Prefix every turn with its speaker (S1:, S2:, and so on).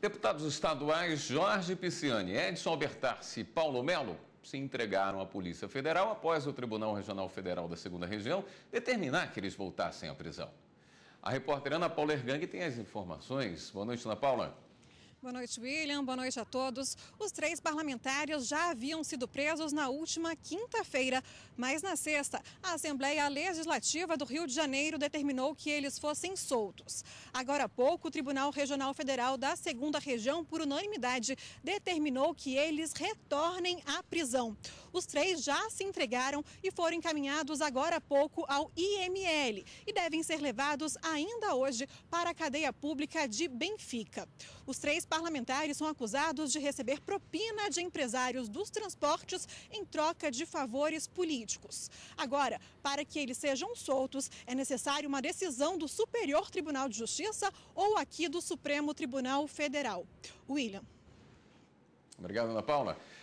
S1: Deputados estaduais Jorge Pisciani, Edson Albertarci e Paulo Melo se entregaram à Polícia Federal após o Tribunal Regional Federal da Segunda Região determinar que eles voltassem à prisão. A repórter Ana Paula Ergang tem as informações. Boa noite, Ana Paula.
S2: Boa noite, William. Boa noite a todos. Os três parlamentares já haviam sido presos na última quinta-feira, mas na sexta, a Assembleia Legislativa do Rio de Janeiro determinou que eles fossem soltos. Agora há pouco, o Tribunal Regional Federal da Segunda Região, por unanimidade, determinou que eles retornem à prisão. Os três já se entregaram e foram encaminhados agora há pouco ao IML e devem ser levados ainda hoje para a cadeia pública de Benfica. Os três parlamentares são acusados de receber propina de empresários dos transportes em troca de favores políticos. Agora, para que eles sejam soltos, é necessário uma decisão do Superior Tribunal de Justiça ou aqui do Supremo Tribunal Federal. William.
S3: Obrigado, Ana Paula.